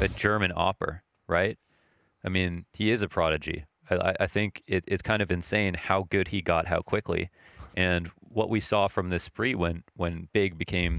a German opera, right? I mean, he is a prodigy. I, I think it, it's kind of insane how good he got how quickly, and what we saw from this spree when when Big became